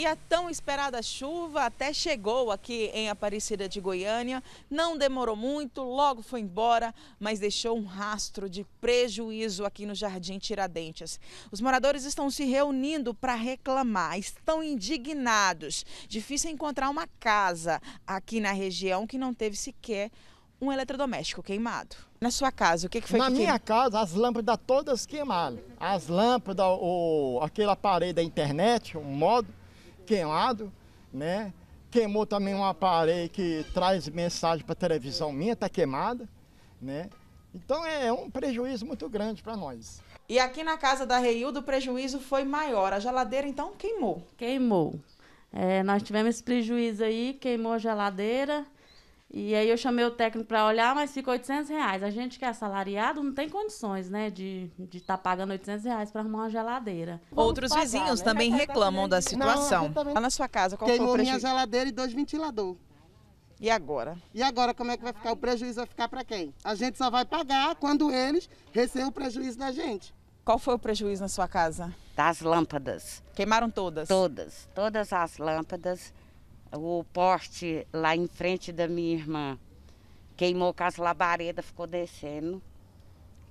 E a tão esperada chuva até chegou aqui em Aparecida de Goiânia. Não demorou muito, logo foi embora, mas deixou um rastro de prejuízo aqui no Jardim Tiradentes. Os moradores estão se reunindo para reclamar, estão indignados. Difícil encontrar uma casa aqui na região que não teve sequer um eletrodoméstico queimado. Na sua casa, o que, que foi Na que minha casa, as lâmpadas todas queimaram. As lâmpadas, o, aquela parede da internet, o modo, queimado, né? Queimou também um aparelho que traz mensagem para a televisão minha, está queimada, né? Então é um prejuízo muito grande para nós. E aqui na casa da Reildo o prejuízo foi maior. A geladeira então queimou. Queimou. É, nós tivemos esse prejuízo aí, queimou a geladeira. E aí eu chamei o técnico para olhar, mas ficou 800 reais. A gente que é assalariado não tem condições, né, de estar de tá pagando 800 reais para arrumar uma geladeira. Vamos Outros pagar, vizinhos né? também reclamam da situação. Não, também... Lá na sua casa, qual Queimou foi o prejuízo? minha geladeira e dois ventiladores. E agora? E agora como é que vai ficar? O prejuízo vai ficar para quem? A gente só vai pagar quando eles recebem o prejuízo da gente. Qual foi o prejuízo na sua casa? Das lâmpadas. Queimaram todas? Todas. Todas as lâmpadas o poste lá em frente da minha irmã queimou com as labaredas, ficou descendo,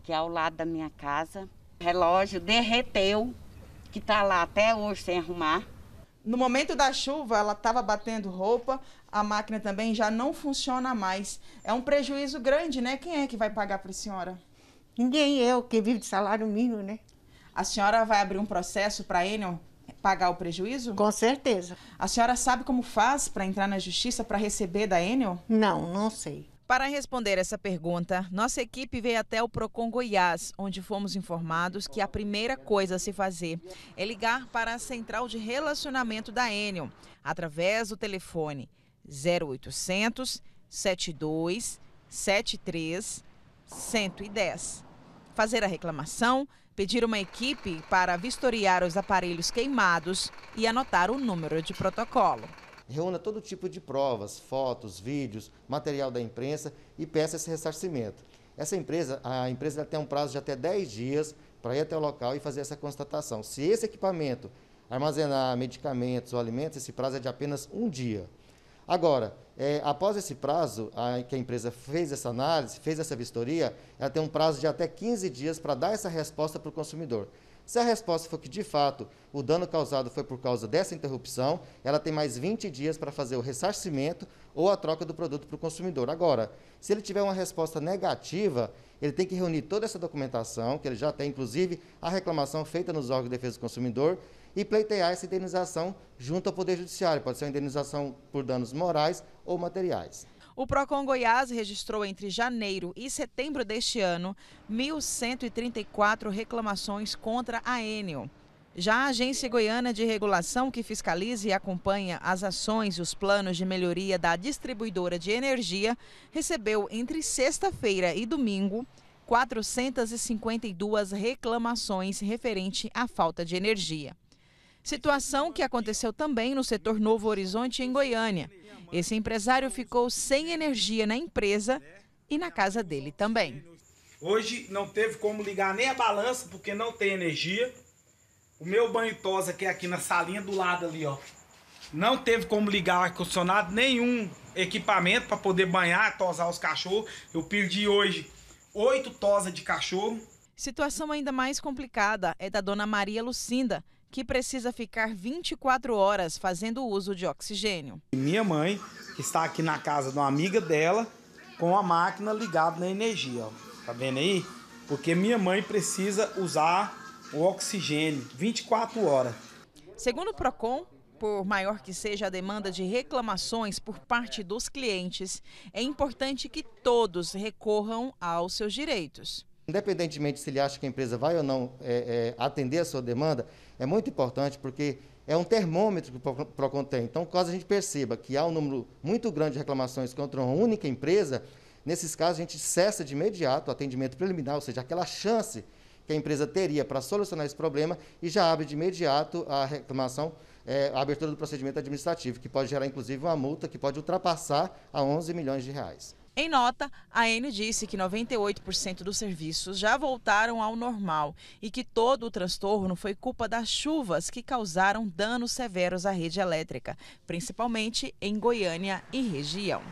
que é ao lado da minha casa. O relógio derreteu, que está lá até hoje sem arrumar. No momento da chuva, ela estava batendo roupa, a máquina também já não funciona mais. É um prejuízo grande, né? Quem é que vai pagar para a senhora? Ninguém, eu, que vivo de salário mínimo, né? A senhora vai abrir um processo para Enel pagar o prejuízo? Com certeza. A senhora sabe como faz para entrar na justiça para receber da Enel? Não, não sei. Para responder essa pergunta, nossa equipe veio até o Procon Goiás, onde fomos informados que a primeira coisa a se fazer é ligar para a central de relacionamento da Enel, através do telefone 0800 72 73 110. Fazer a reclamação pedir uma equipe para vistoriar os aparelhos queimados e anotar o número de protocolo. Reúna todo tipo de provas, fotos, vídeos, material da imprensa e peça esse ressarcimento. Essa empresa, a empresa tem um prazo de até 10 dias para ir até o local e fazer essa constatação. Se esse equipamento armazenar medicamentos ou alimentos, esse prazo é de apenas um dia. Agora, é, após esse prazo, a, que a empresa fez essa análise, fez essa vistoria, ela tem um prazo de até 15 dias para dar essa resposta para o consumidor. Se a resposta for que, de fato, o dano causado foi por causa dessa interrupção, ela tem mais 20 dias para fazer o ressarcimento ou a troca do produto para o consumidor. Agora, se ele tiver uma resposta negativa, ele tem que reunir toda essa documentação, que ele já tem, inclusive, a reclamação feita nos órgãos de defesa do consumidor, e pleitear essa indenização junto ao Poder Judiciário. Pode ser uma indenização por danos morais ou materiais. O PROCON Goiás registrou entre janeiro e setembro deste ano 1.134 reclamações contra a Enel. Já a Agência Goiana de Regulação, que fiscaliza e acompanha as ações e os planos de melhoria da distribuidora de energia, recebeu entre sexta-feira e domingo 452 reclamações referente à falta de energia. Situação que aconteceu também no setor Novo Horizonte, em Goiânia. Esse empresário ficou sem energia na empresa e na casa dele também. Hoje não teve como ligar nem a balança, porque não tem energia. O meu banho tosa, que é aqui na salinha do lado ali, ó. Não teve como ligar ar-condicionado, nenhum equipamento para poder banhar, tosar os cachorros. Eu perdi hoje oito tosas de cachorro. Situação ainda mais complicada é da dona Maria Lucinda, que precisa ficar 24 horas fazendo uso de oxigênio. Minha mãe está aqui na casa de uma amiga dela com a máquina ligada na energia, ó. tá vendo aí? Porque minha mãe precisa usar o oxigênio 24 horas. Segundo o Procon, por maior que seja a demanda de reclamações por parte dos clientes, é importante que todos recorram aos seus direitos independentemente se ele acha que a empresa vai ou não é, é, atender a sua demanda, é muito importante porque é um termômetro que o PROCON tem. Então, caso a gente perceba que há um número muito grande de reclamações contra uma única empresa, nesses casos a gente cessa de imediato o atendimento preliminar, ou seja, aquela chance que a empresa teria para solucionar esse problema e já abre de imediato a reclamação, é, a abertura do procedimento administrativo, que pode gerar inclusive uma multa que pode ultrapassar a 11 milhões de reais. Em nota, a Enio disse que 98% dos serviços já voltaram ao normal e que todo o transtorno foi culpa das chuvas que causaram danos severos à rede elétrica, principalmente em Goiânia e região.